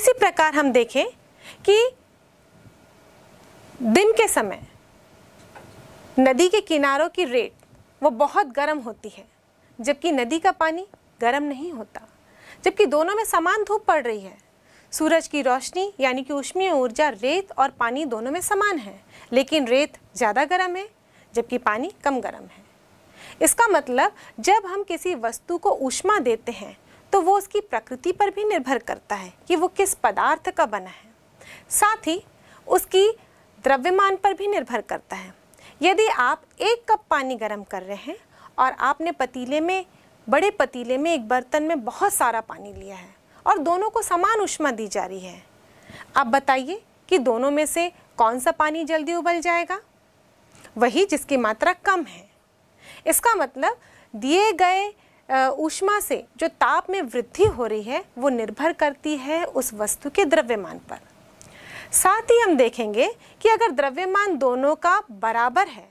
इसी प्रकार हम देखें कि दिन के समय नदी के किनारों की रेत वो बहुत गर्म होती है जबकि नदी का पानी गर्म नहीं होता जबकि दोनों में समान धूप पड़ रही है सूरज की रोशनी यानी कि उष्मीय ऊर्जा रेत और पानी दोनों में समान है लेकिन रेत ज़्यादा गर्म है जबकि पानी कम गर्म है इसका मतलब जब हम किसी वस्तु को ऊष्मा देते हैं तो वो उसकी प्रकृति पर भी निर्भर करता है कि वो किस पदार्थ का बना है साथ ही उसकी द्रव्यमान पर भी निर्भर करता है यदि आप एक कप पानी गर्म कर रहे हैं और आपने पतीले में बड़े पतीले में एक बर्तन में बहुत सारा पानी लिया है और दोनों को समान उष्मा दी जा रही है अब बताइए कि दोनों में से कौन सा पानी जल्दी उबल जाएगा वही जिसकी मात्रा कम है इसका मतलब दिए गए ऊष्मा से जो ताप में वृद्धि हो रही है वो निर्भर करती है उस वस्तु के द्रव्यमान पर साथ ही हम देखेंगे कि अगर द्रव्यमान दोनों का बराबर है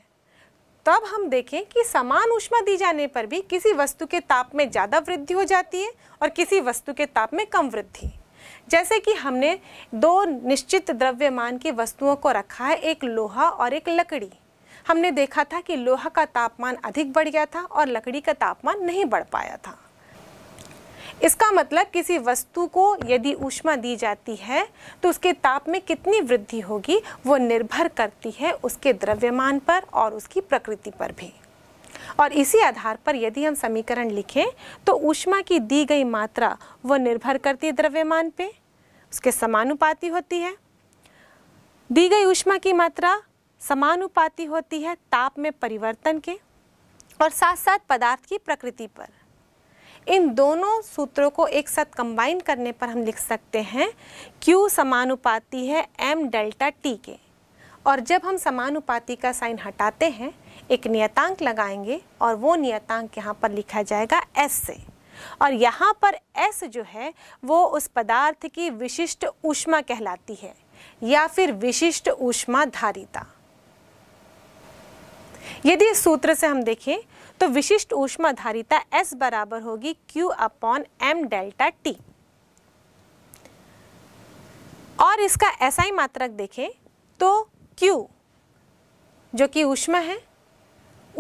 तब हम देखें कि समान ऊष्मा दी जाने पर भी किसी वस्तु के ताप में ज़्यादा वृद्धि हो जाती है और किसी वस्तु के ताप में कम वृद्धि जैसे कि हमने दो निश्चित द्रव्यमान की वस्तुओं को रखा है एक लोहा और एक लकड़ी हमने देखा था कि लोहा का तापमान अधिक बढ़ गया था और लकड़ी का तापमान नहीं बढ़ पाया था इसका मतलब किसी वस्तु को यदि ऊष्मा दी जाती है तो उसके ताप में कितनी वृद्धि होगी वो निर्भर करती है उसके द्रव्यमान पर और उसकी प्रकृति पर भी और इसी आधार पर यदि हम समीकरण लिखें तो ऊष्मा की दी गई मात्रा वो निर्भर करती है द्रव्यमान पे उसके समानुपाती होती है दी गई ऊष्मा की मात्रा समानुपाती होती है ताप में परिवर्तन के और साथ साथ पदार्थ की प्रकृति पर इन दोनों सूत्रों को एक साथ कंबाइन करने पर हम लिख सकते हैं Q समानुपाती है M डेल्टा T के और जब हम समानुपाती का साइन हटाते हैं एक नियतांक लगाएंगे और वो नियतांक यहाँ पर लिखा जाएगा S से और यहाँ पर S जो है वो उस पदार्थ की विशिष्ट ऊष्मा कहलाती है या फिर विशिष्ट ऊष्मा धारिता यदि इस सूत्र से हम देखें तो विशिष्ट ऊष्माधारिता एस बराबर होगी Q upon M delta T और इसका ऐसा ही मात्रक देखें तो Q जो कि ऊष्मा है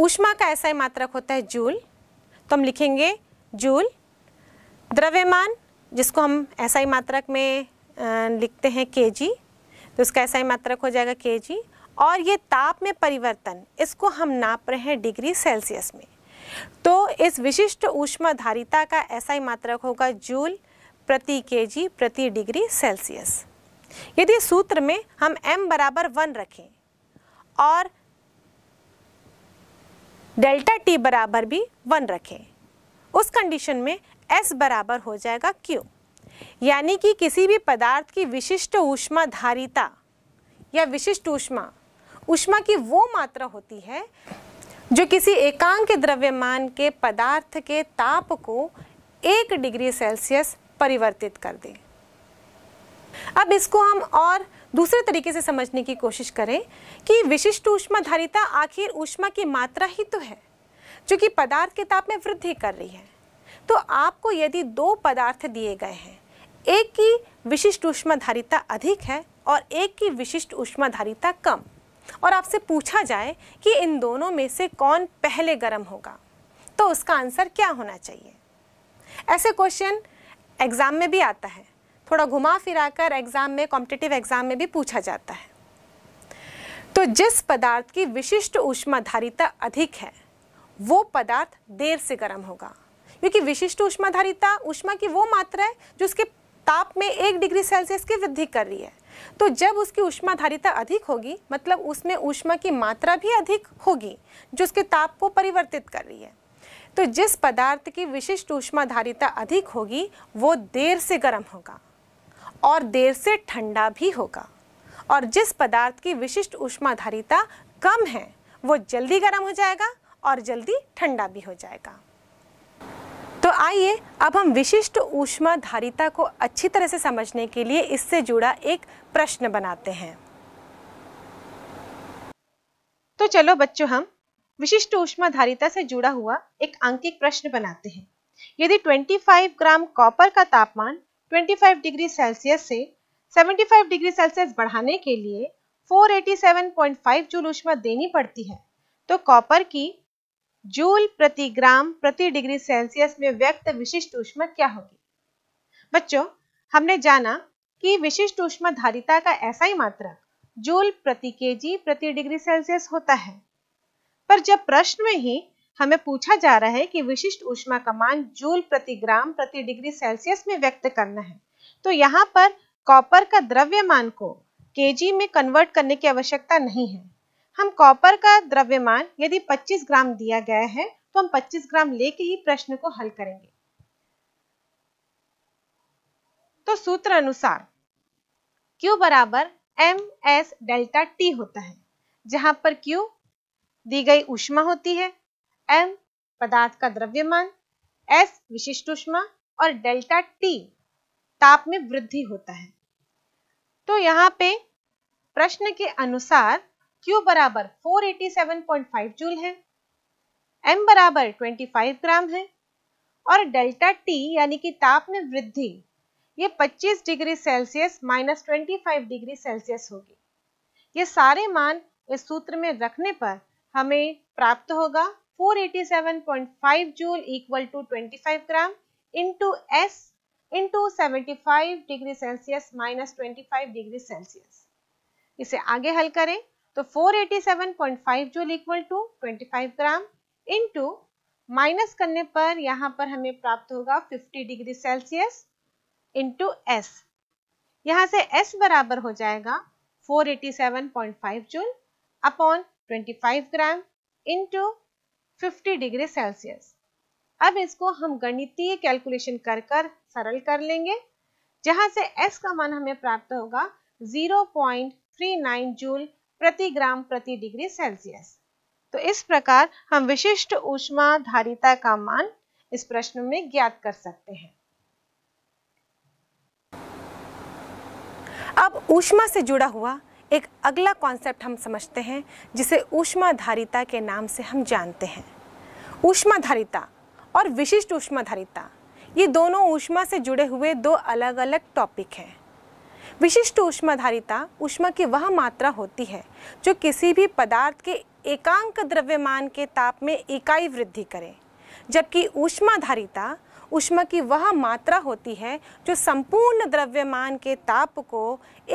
ऊष्मा का ऐसा ही मात्रक होता है जूल तो हम लिखेंगे जूल द्रव्यमान जिसको हम ऐसा ही मात्रक में लिखते हैं के जी तो उसका ऐसा ही मात्रक हो जाएगा के जी और ये ताप में परिवर्तन इसको हम नाप रहे हैं डिग्री सेल्सियस में तो इस विशिष्ट ऊष्माधारिता का ऐसा ही मात्रक होगा जूल प्रति केजी प्रति डिग्री सेल्सियस यदि सूत्र में हम m बराबर वन रखें और डेल्टा t बराबर भी वन रखें उस कंडीशन में s बराबर हो जाएगा q यानी कि किसी भी पदार्थ की विशिष्ट ऊष्माधारिता या विशिष्ट ऊष्मा उष्मा की वो मात्रा होती है जो किसी एकांक द्रव्यमान के पदार्थ के ताप को एक डिग्री सेल्सियस परिवर्तित कर दे अब इसको हम और दूसरे तरीके से समझने की कोशिश करें कि विशिष्ट धारिता आखिर उष्मा की मात्रा ही तो है जो कि पदार्थ के ताप में वृद्धि कर रही है तो आपको यदि दो पदार्थ दिए गए हैं एक की विशिष्ट धारिता अधिक है और एक की विशिष्ट धारिता कम और आपसे पूछा जाए कि इन दोनों में से कौन पहले गर्म होगा तो उसका आंसर क्या होना चाहिए ऐसे क्वेश्चन एग्ज़ाम में भी आता है थोड़ा घुमा फिरा कर एग्ज़ाम में कॉम्पिटिटिव एग्ज़ाम में भी पूछा जाता है तो जिस पदार्थ की विशिष्ट ऊष्माधारिता अधिक है वो पदार्थ देर से गर्म होगा क्योंकि विशिष्ट ऊष्माधारिता ऊष्मा की वो मात्रा है जो उसके ताप में एक डिग्री सेल्सियस की वृद्धि कर रही है तो जब उसकी उष्माधारिता अधिक होगी मतलब उसमें ऊष्मा की मात्रा भी अधिक होगी जो उसके ताप को परिवर्तित कर रही है तो जिस पदार्थ की विशिष्ट ऊष्माधारिता अधिक होगी वो देर से गर्म होगा और देर से ठंडा भी होगा और जिस पदार्थ की विशिष्ट ऊष्माधारिता कम है वो जल्दी गर्म हो जाएगा और जल्दी ठंडा भी हो जाएगा तो आइए अब हम विशिष्ट ऊष्मा धारिता को अच्छी तरह से समझने के लिए इससे जुड़ा एक प्रश्न बनाते हैं तो चलो बच्चों हम विशिष्ट ऊष्मा धारिता से जुड़ा हुआ एक अंकिक प्रश्न बनाते हैं यदि 25 ग्राम कॉपर का तापमान 25 डिग्री सेल्सियस से 75 डिग्री सेल्सियस बढ़ाने के लिए 487.5 जूल ऊष्मा देनी पड़ती है तो कॉपर की जूल प्रति ग्राम प्रति डिग्री सेल्सियस में व्यक्त विशिष्ट ऊष्मा क्या होगी बच्चों हमने जाना कि विशिष्ट ऊष्मा धारिता का ऐसा ही मात्रा जूल प्रति केजी प्रति डिग्री सेल्सियस होता है पर जब प्रश्न में ही हमें पूछा जा रहा है कि विशिष्ट ऊष्मा का मान जूल प्रति ग्राम प्रति डिग्री सेल्सियस में व्यक्त करना है तो यहाँ पर कॉपर का द्रव्यमान को केजी में कन्वर्ट करने की आवश्यकता नहीं है हम कॉपर का द्रव्यमान यदि 25 ग्राम दिया गया है तो हम 25 ग्राम लेके ही प्रश्न को हल करेंगे तो सूत्र अनुसार Q बराबर एम एस डेल्टा T होता है जहां पर Q दी गई उष्मा होती है M पदार्थ का द्रव्यमान S विशिष्ट उष्मा और डेल्टा T ताप में वृद्धि होता है तो यहाँ पे प्रश्न के अनुसार Q बराबर 487.5 जूल है M बराबर 25 ग्राम है और डेल्टा T यानी कि ताप में वृद्धि ये 25 degree Celsius minus twenty degree Celsius होगी ये सारे मान इस सूत्र में रखने पर हमें प्राप्त होगा 487.5 joule equal to 25 gram into S into seventy degree Celsius minus twenty degree Celsius इसे आगे हल करें तो 487.5 joule equal to 25 gram into minus करने पर यहाँ पर हमें प्राप्त होगा 50 डिग्री सेल्सियस इनटू एस यहाँ से एस बराबर हो जाएगा 487.5 joule upon 25 gram into 50 degree Celsius अब इसको हम गणितीय कैलकुलेशन कर कर सरल कर लेंगे जहां से एस का मान हमें प्राप्त होगा 0.39 जूल प्रति ग्राम प्रति डिग्री सेल्सियस तो इस प्रकार हम विशिष्ट ऊष्मा धारिता का मान इस प्रश्न में ज्ञात कर सकते हैं अब ऊष्मा से जुड़ा हुआ एक अगला कॉन्सेप्ट हम समझते हैं जिसे ऊष्मा धारिता के नाम से हम जानते हैं ऊष्मा धारिता और विशिष्ट ऊष्मा धारिता ये दोनों ऊष्मा से जुड़े हुए दो अलग अलग टॉपिक हैं विशिष्ट उष्माधारिता उष्मा की वह मात्रा होती है जो किसी भी पदार्थ के एकांक द्रव्यमान के ताप में इकाई वृद्धि करे जबकि उष्माधारिता उष्मा की वह मात्रा होती है जो संपूर्ण द्रव्यमान के ताप को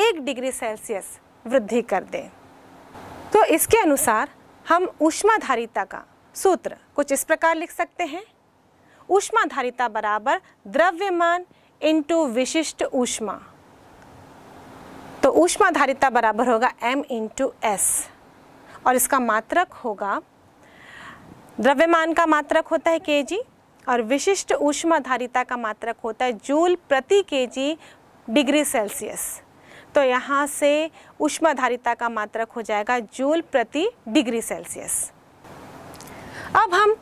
एक डिग्री सेल्सियस वृद्धि कर दे तो इसके अनुसार हम उष्माधारिता का सूत्र कुछ इस प्रकार लिख सकते हैं उष्माधारिता बराबर द्रव्यमान इंटू विशिष्ट ऊष्मा तो ऊष्माधारिता बराबर होगा m इंटू एस और इसका मात्रक होगा द्रव्यमान का मात्रक होता है जी और विशिष्ट ऊष्माधारिता का मात्रक होता है जूल प्रति जी डिग्री सेल्सियस तो यहाँ से ऊष्माधारिता का मात्रक हो जाएगा जूल प्रति डिग्री सेल्सियस अब हम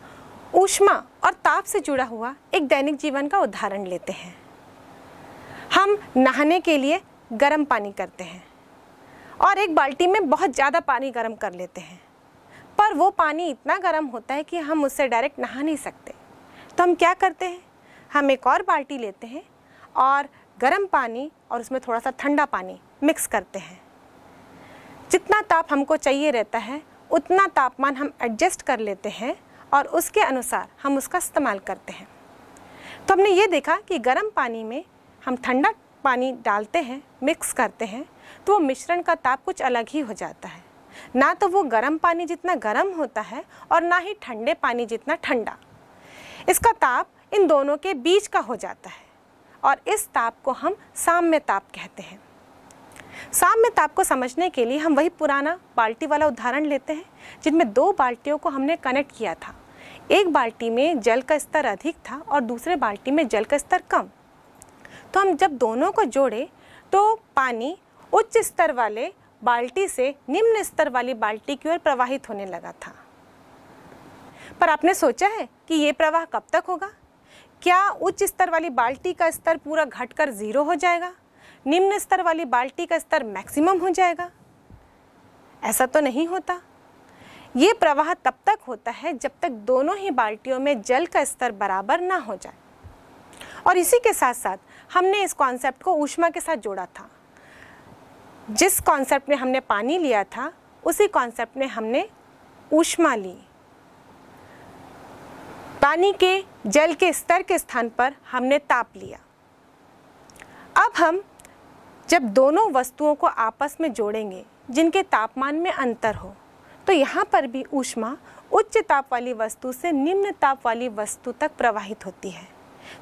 ऊष्मा और ताप से जुड़ा हुआ एक दैनिक जीवन का उदाहरण लेते हैं हम नहाने के लिए गर्म पानी करते हैं और एक बाल्टी में बहुत ज़्यादा पानी गर्म कर लेते हैं पर वो पानी इतना गर्म होता है कि हम उससे डायरेक्ट नहा नहीं सकते तो हम क्या करते हैं हम एक और बाल्टी लेते हैं और गर्म पानी और उसमें थोड़ा सा ठंडा पानी मिक्स करते हैं जितना ताप हमको चाहिए रहता है उतना तापमान हम एडजस्ट कर लेते हैं और उसके अनुसार हम उसका इस्तेमाल करते हैं तो हमने ये देखा कि गर्म पानी में हम ठंडा पानी डालते हैं मिक्स करते हैं तो वो मिश्रण का ताप कुछ अलग ही हो जाता है ना तो वो गर्म पानी जितना गर्म होता है और ना ही ठंडे पानी जितना ठंडा इसका ताप इन दोनों के बीच का हो जाता है और इस ताप को हम साम्य ताप कहते हैं साम्य ताप को समझने के लिए हम वही पुराना बाल्टी वाला उदाहरण लेते हैं जिनमें दो बाल्टियों को हमने कनेक्ट किया था एक बाल्टी में जल का स्तर अधिक था और दूसरे बाल्टी में जल का स्तर कम तो हम जब दोनों को जोड़े तो पानी उच्च स्तर वाले बाल्टी से निम्न स्तर वाली बाल्टी की ओर प्रवाहित होने लगा था पर आपने सोचा है कि ये प्रवाह कब तक होगा क्या उच्च स्तर वाली बाल्टी का स्तर पूरा घटकर ज़ीरो हो जाएगा निम्न स्तर वाली बाल्टी का स्तर मैक्सिमम हो जाएगा ऐसा तो नहीं होता ये प्रवाह तब तक होता है जब तक दोनों ही बाल्टियों में जल का स्तर बराबर ना हो जाए और इसी के साथ साथ हमने इस कॉन्सेप्ट को ऊष्मा के साथ जोड़ा था जिस कॉन्सेप्ट में हमने पानी लिया था उसी कॉन्सेप्ट में हमने ऊष्मा ली पानी के जल के स्तर के स्थान पर हमने ताप लिया अब हम जब दोनों वस्तुओं को आपस में जोड़ेंगे जिनके तापमान में अंतर हो तो यहाँ पर भी ऊष्मा उच्च ताप वाली वस्तु से निम्न ताप वाली वस्तु तक प्रवाहित होती है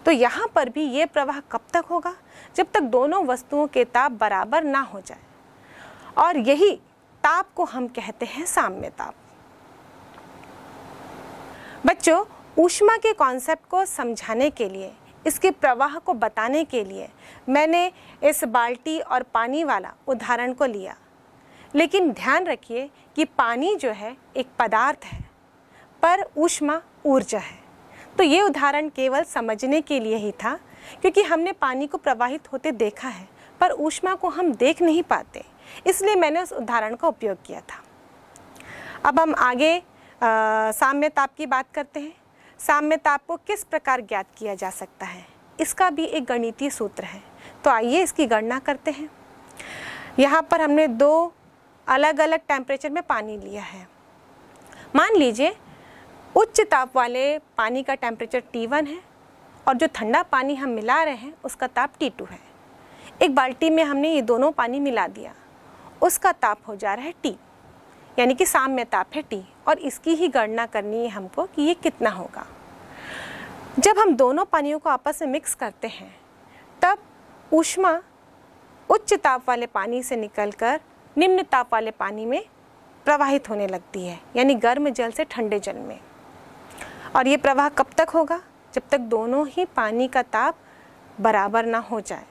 तो यहाँ पर भी ये प्रवाह कब तक होगा जब तक दोनों वस्तुओं के ताप बराबर ना हो जाए और यही ताप को हम कहते हैं साम्य ताप बच्चों ऊष्मा के कॉन्सेप्ट को समझाने के लिए इसके प्रवाह को बताने के लिए मैंने इस बाल्टी और पानी वाला उदाहरण को लिया लेकिन ध्यान रखिए कि पानी जो है एक पदार्थ है पर ऊष्मा ऊर्जा है तो ये उदाहरण केवल समझने के लिए ही था क्योंकि हमने पानी को प्रवाहित होते देखा है पर ऊष्मा को हम देख नहीं पाते इसलिए मैंने उस उदाहरण का उपयोग किया था अब हम आगे साम्य ताप की बात करते हैं साम्य ताप को किस प्रकार ज्ञात किया जा सकता है इसका भी एक गणितीय सूत्र है तो आइए इसकी गणना करते हैं यहाँ पर हमने दो अलग अलग टेम्परेचर में पानी लिया है मान लीजिए उच्च ताप वाले पानी का टेम्परेचर T1 है और जो ठंडा पानी हम मिला रहे हैं उसका ताप T2 है एक बाल्टी में हमने ये दोनों पानी मिला दिया उसका ताप हो जा रहा है T यानी कि साम्य ताप है T और इसकी ही गणना करनी है हमको कि ये कितना होगा जब हम दोनों पानियों को आपस में मिक्स करते हैं तब ऊष्मा उच्च ताप वाले पानी से निकलकर निम्न ताप वाले पानी में प्रवाहित होने लगती है यानी गर्म जल से ठंडे जल में और ये प्रवाह कब तक होगा जब तक दोनों ही पानी का ताप बराबर ना हो जाए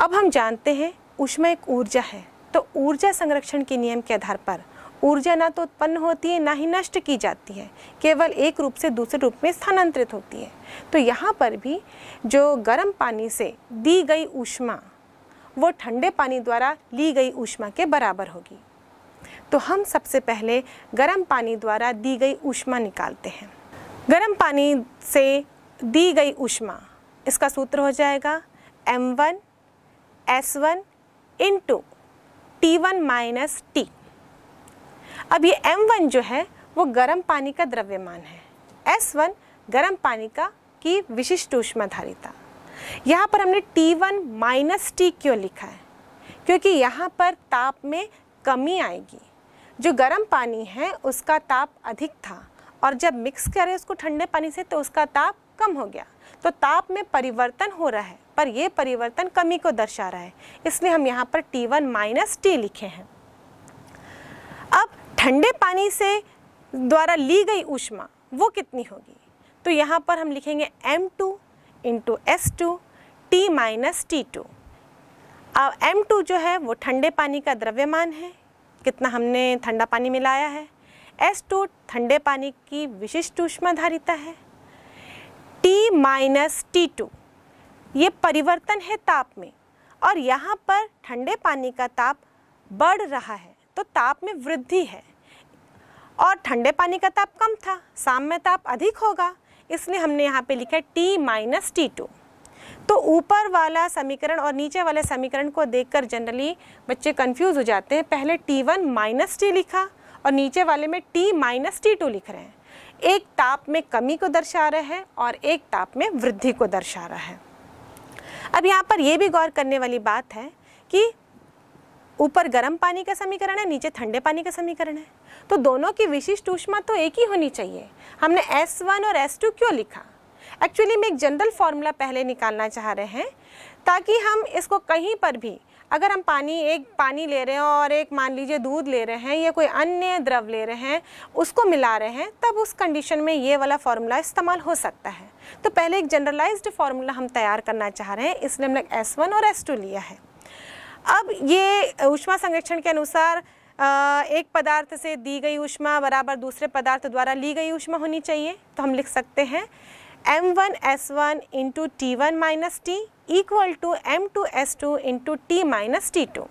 अब हम जानते हैं ऊष्मा एक ऊर्जा है तो ऊर्जा संरक्षण के नियम के आधार पर ऊर्जा ना तो उत्पन्न होती है ना ही नष्ट की जाती है केवल एक रूप से दूसरे रूप में स्थानांतरित होती है तो यहाँ पर भी जो गर्म पानी से दी गई ऊष्मा वो ठंडे पानी द्वारा ली गई ऊष्मा के बराबर होगी तो हम सबसे पहले गर्म पानी द्वारा दी गई ऊष्मा निकालते हैं गर्म पानी से दी गई ऊष्मा इसका सूत्र हो जाएगा M one S one into T one minus T अब ये एम वन जो है वो गर्म पानी का द्रव्यमान है एस वन गर्म पानी का की विशिष्ट धारिता यहाँ पर हमने टी वन माइनस टी क्यों लिखा है क्योंकि यहाँ पर ताप में कमी आएगी जो गर्म पानी है उसका ताप अधिक था और जब मिक्स करें उसको ठंडे पानी से तो उसका ताप कम हो गया तो ताप में परिवर्तन हो रहा है पर यह परिवर्तन कमी को दर्शा रहा है इसलिए हम यहाँ पर T1 वन माइनस टी लिखे हैं अब ठंडे पानी से द्वारा ली गई ऊष्मा वो कितनी होगी तो यहाँ पर हम लिखेंगे M2 two into S two T minus T two अब एम टू जो है वो ठंडे पानी का द्रव्यमान है कितना हमने ठंडा पानी मिलाया है एस टू ठंडे पानी की विशिष्ट धारिता है टी माइनस टी टू ये परिवर्तन है ताप में और यहाँ पर ठंडे पानी का ताप बढ़ रहा है तो ताप में वृद्धि है और ठंडे पानी का ताप कम था शाम में ताप अधिक होगा इसलिए हमने यहाँ पे लिखा है टी माइनस टी टू तो ऊपर वाला समीकरण और नीचे वाले समीकरण को देखकर जनरली बच्चे कंफ्यूज हो जाते हैं पहले टी वन माइनस टी लिखा और नीचे वाले में टी माइनस टी टू लिख रहे हैं एक ताप में कमी को दर्शा रहा है और एक ताप में वृद्धि को दर्शा रहा है अब यहाँ पर यह भी गौर करने वाली बात है कि ऊपर गर्म पानी का समीकरण है नीचे ठंडे पानी का समीकरण है तो दोनों की विशिष्ट ऊष्मा तो एक ही होनी चाहिए हमने S1 और S2 क्यों लिखा एक्चुअली में एक जनरल फार्मूला पहले निकालना चाह रहे हैं ताकि हम इसको कहीं पर भी अगर हम पानी एक पानी ले रहे हैं और एक मान लीजिए दूध ले रहे हैं या कोई अन्य द्रव ले रहे हैं उसको मिला रहे हैं तब उस कंडीशन में ये वाला फार्मूला इस्तेमाल हो सकता है तो पहले एक जनरलाइज्ड फार्मूला हम तैयार करना चाह रहे हैं इसलिए हमने एस वन और एस टू लिया है अब ये ऊष्मा संरक्षण के अनुसार एक पदार्थ से दी गई ऊष्मा बराबर दूसरे पदार्थ द्वारा ली गई ऊष्मा होनी चाहिए तो हम लिख सकते हैं M one S one into T one minus T equal to M two S two into T minus T two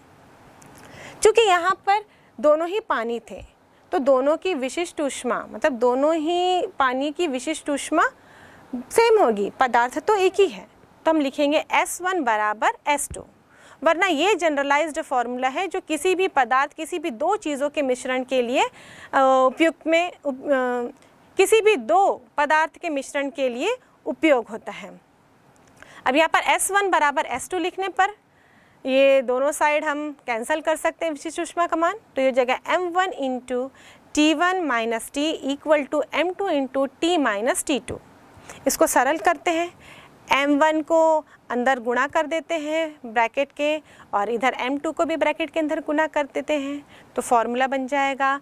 चूँकि यहाँ पर दोनों ही पानी थे तो दोनों की विशिष्ट ऊष्मा मतलब दोनों ही पानी की विशिष्ट ऊष्मा सेम होगी पदार्थ तो एक ही है तो हम लिखेंगे एस वन बराबर एस टू वरना ये जनरलाइज्ड फार्मूला है जो किसी भी पदार्थ किसी भी दो चीज़ों के मिश्रण के लिए उपयुक्त में उप, किसी भी दो पदार्थ के मिश्रण के लिए उपयोग होता है अब यहाँ पर S1 बराबर S2 लिखने पर ये दोनों साइड हम कैंसिल कर सकते हैं विशिष्ट ऊष्मा का मान तो ये जगह M one into T one minus T equal to M two into T minus T two इसको सरल करते हैं एम वन को अंदर गुणा कर देते हैं ब्रैकेट के और इधर एम टू को भी ब्रैकेट के अंदर गुणा कर देते हैं तो फॉर्मूला बन जाएगा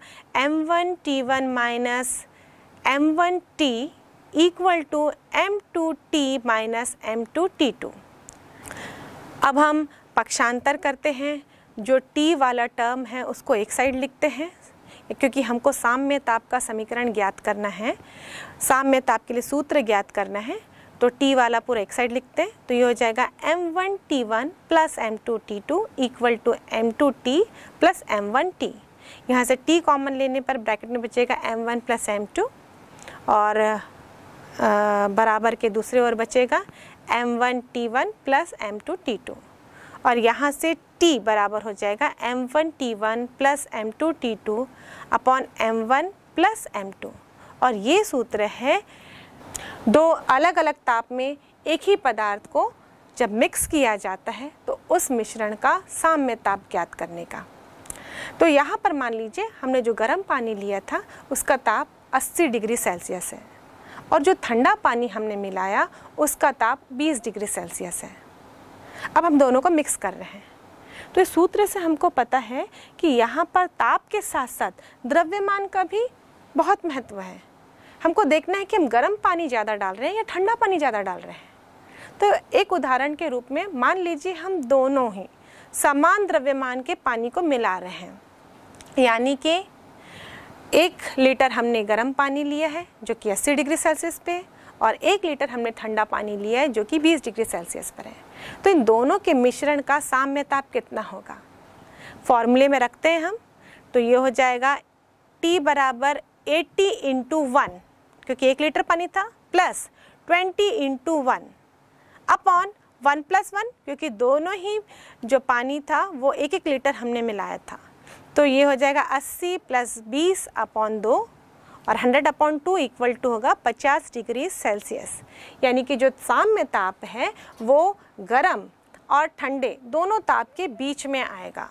M one T one minus T equal to M two T minus M two T two अब हम पक्षांतर करते हैं जो t वाला टर्म है उसको एक साइड लिखते हैं क्योंकि हमको साम्य ताप का समीकरण ज्ञात करना है साम्य ताप के लिए सूत्र ज्ञात करना है तो t वाला पूरा एक साइड लिखते हैं तो ये हो जाएगा m1 one T one plus M two T two equal to M two T plus M one T यहाँ से t कॉमन लेने पर ब्रैकेट में बचेगा m1 one plus M two और बराबर के दूसरे ओर बचेगा M one T one plus M two T two और यहाँ से t बराबर हो जाएगा M one T one plus M two T two upon M one plus M two और ये सूत्र है दो अलग अलग ताप में एक ही पदार्थ को जब मिक्स किया जाता है तो उस मिश्रण का साम्य ताप ज्ञात करने का तो यहाँ पर मान लीजिए हमने जो गर्म पानी लिया था उसका ताप 80 डिग्री सेल्सियस है और जो ठंडा पानी हमने मिलाया उसका ताप 20 डिग्री सेल्सियस है अब हम दोनों को मिक्स कर रहे हैं तो इस सूत्र से हमको पता है कि यहाँ पर ताप के साथ साथ द्रव्यमान का भी बहुत महत्व है हमको देखना है कि हम गर्म पानी ज़्यादा डाल रहे हैं या ठंडा पानी ज़्यादा डाल रहे हैं तो एक उदाहरण के रूप में मान लीजिए हम दोनों ही समान द्रव्यमान के पानी को मिला रहे हैं यानी कि एक लीटर हमने गर्म पानी लिया है जो कि 80 डिग्री सेल्सियस पे और एक लीटर हमने ठंडा पानी लिया है जो कि 20 डिग्री सेल्सियस पर है तो इन दोनों के मिश्रण का साम्य ताप कितना होगा फॉर्मूले में रखते हैं हम तो ये हो जाएगा टी बराबर एटी इंटू वन क्योंकि एक लीटर पानी था plus twenty into one upon one plus one क्योंकि दोनों ही जो पानी था वो एक एक लीटर हमने मिलाया था तो ये हो जाएगा 80 प्लस बीस अपॉन दो और 100 अपॉन टू इक्वल टू होगा 50 डिग्री सेल्सियस यानी कि जो साम्य ताप है वो गर्म और ठंडे दोनों ताप के बीच में आएगा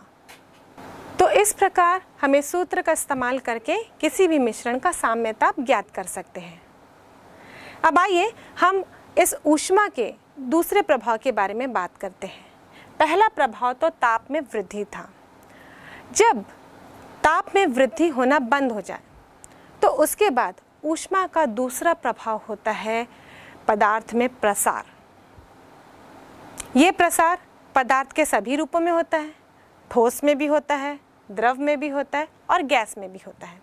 तो इस प्रकार हमें सूत्र का इस्तेमाल करके किसी भी मिश्रण का साम्य ताप ज्ञात कर सकते हैं अब आइए हम इस ऊष्मा के दूसरे प्रभाव के बारे में बात करते हैं पहला प्रभाव तो ताप में वृद्धि था जब ताप में वृद्धि होना बंद हो जाए तो उसके बाद ऊष्मा का दूसरा प्रभाव होता है पदार्थ में प्रसार ये प्रसार पदार्थ के सभी रूपों में होता है ठोस में भी होता है द्रव में भी होता है और गैस में भी होता है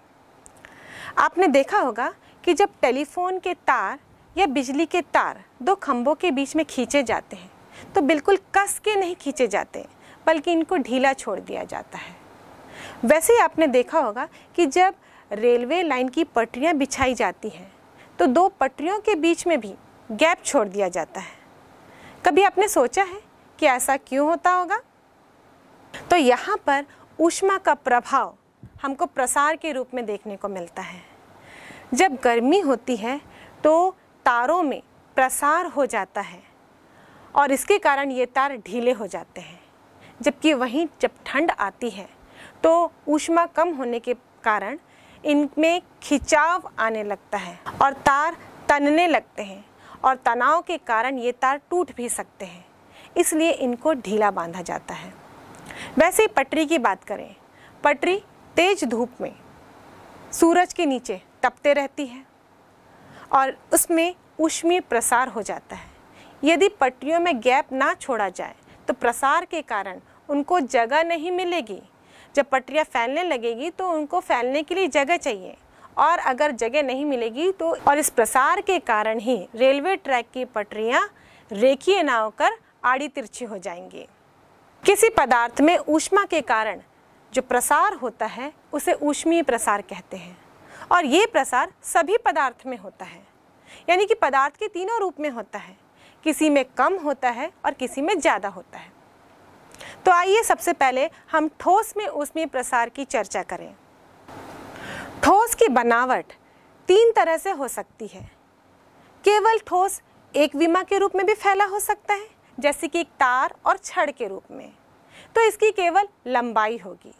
आपने देखा होगा कि जब टेलीफोन के तार या बिजली के तार दो खम्भों के बीच में खींचे जाते हैं तो बिल्कुल कस के नहीं खींचे जाते बल्कि इनको ढीला छोड़ दिया जाता है वैसे ही आपने देखा होगा कि जब रेलवे लाइन की पटरियाँ बिछाई जाती हैं तो दो पटरियों के बीच में भी गैप छोड़ दिया जाता है कभी आपने सोचा है कि ऐसा क्यों होता होगा तो यहाँ पर ऊष्मा का प्रभाव हमको प्रसार के रूप में देखने को मिलता है जब गर्मी होती है तो तारों में प्रसार हो जाता है और इसके कारण ये तार ढीले हो जाते हैं जबकि वहीं जब ठंड आती है तो ऊष्मा कम होने के कारण इनमें खिंचाव आने लगता है और तार तनने लगते हैं और तनाव के कारण ये तार टूट भी सकते हैं इसलिए इनको ढीला बांधा जाता है वैसे ही पटरी की बात करें पटरी तेज धूप में सूरज के नीचे तपते रहती है और उसमें ऊष्मीय प्रसार हो जाता है यदि पटरियों में गैप ना छोड़ा जाए तो प्रसार के कारण उनको जगह नहीं मिलेगी जब पटरियाँ फैलने लगेगी तो उनको फैलने के लिए जगह चाहिए और अगर जगह नहीं मिलेगी तो और इस प्रसार के कारण ही रेलवे ट्रैक की पटरियाँ रेखीय ना होकर आड़ी तिरछी हो जाएंगी किसी पदार्थ में ऊष्मा के कारण जो प्रसार होता है उसे ऊष्मीय प्रसार कहते हैं और ये प्रसार सभी पदार्थ में होता है यानी कि पदार्थ के तीनों रूप में होता है किसी में कम होता है और किसी में ज़्यादा होता है तो आइए सबसे पहले हम ठोस में उसमें प्रसार की चर्चा करें ठोस की बनावट तीन तरह से हो सकती है केवल ठोस एक विमा के रूप में भी फैला हो सकता है जैसे कि एक तार और छड़ के रूप में तो इसकी केवल लंबाई होगी